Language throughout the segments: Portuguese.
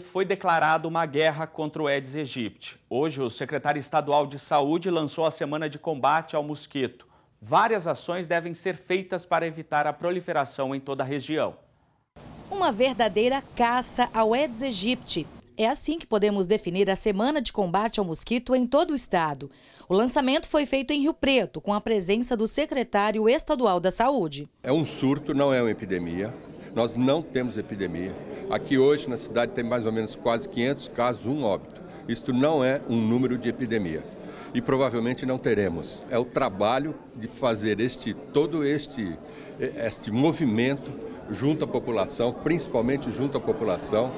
Foi declarada uma guerra contra o Aedes aegypti. Hoje, o secretário estadual de Saúde lançou a semana de combate ao mosquito. Várias ações devem ser feitas para evitar a proliferação em toda a região. Uma verdadeira caça ao Aedes aegypti. É assim que podemos definir a semana de combate ao mosquito em todo o estado. O lançamento foi feito em Rio Preto, com a presença do secretário estadual da Saúde. É um surto, não é uma epidemia. Nós não temos epidemia. Aqui hoje na cidade tem mais ou menos quase 500 casos, um óbito. Isto não é um número de epidemia e provavelmente não teremos. É o trabalho de fazer este todo este este movimento junto à população, principalmente junto à população,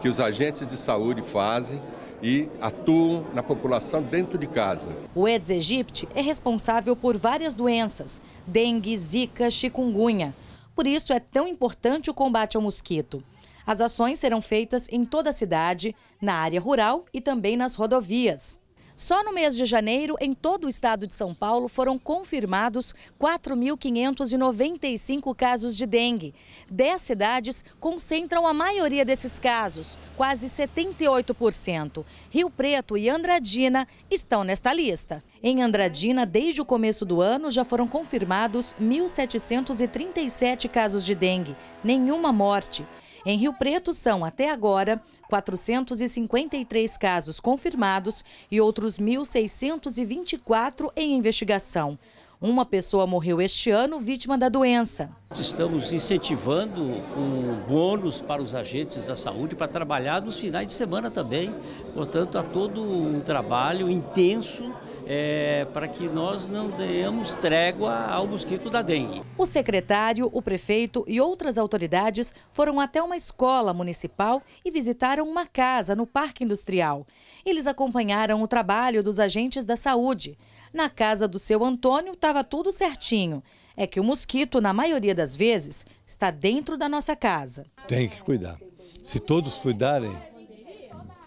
que os agentes de saúde fazem e atuam na população dentro de casa. O Aedes aegypti é responsável por várias doenças: dengue, zika, chikungunya. Por isso é tão importante o combate ao mosquito. As ações serão feitas em toda a cidade, na área rural e também nas rodovias. Só no mês de janeiro, em todo o estado de São Paulo, foram confirmados 4.595 casos de dengue. Dez cidades concentram a maioria desses casos, quase 78%. Rio Preto e Andradina estão nesta lista. Em Andradina, desde o começo do ano, já foram confirmados 1.737 casos de dengue, nenhuma morte. Em Rio Preto, são até agora 453 casos confirmados e outros 1.624 em investigação. Uma pessoa morreu este ano vítima da doença. Estamos incentivando um bônus para os agentes da saúde para trabalhar nos finais de semana também. Portanto, há todo um trabalho intenso é, para que nós não demos trégua ao mosquito da dengue. O secretário, o prefeito e outras autoridades foram até uma escola municipal e visitaram uma casa no Parque Industrial. Eles acompanharam o trabalho dos agentes da saúde. Na casa do seu Antônio estava tudo certinho. É que o mosquito, na maioria das vezes, está dentro da nossa casa. Tem que cuidar. Se todos cuidarem,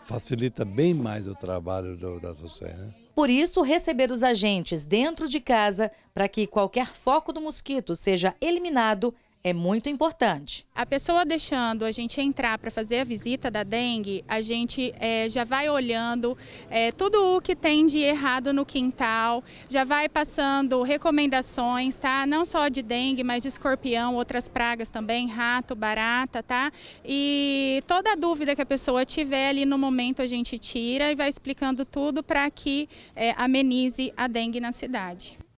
facilita bem mais o trabalho da sociedade. Né? Por isso, receber os agentes dentro de casa para que qualquer foco do mosquito seja eliminado é muito importante. A pessoa deixando a gente entrar para fazer a visita da dengue, a gente é, já vai olhando é, tudo o que tem de errado no quintal, já vai passando recomendações, tá? Não só de dengue, mas de escorpião, outras pragas também, rato, barata, tá? E toda dúvida que a pessoa tiver ali no momento a gente tira e vai explicando tudo para que é, amenize a dengue na cidade.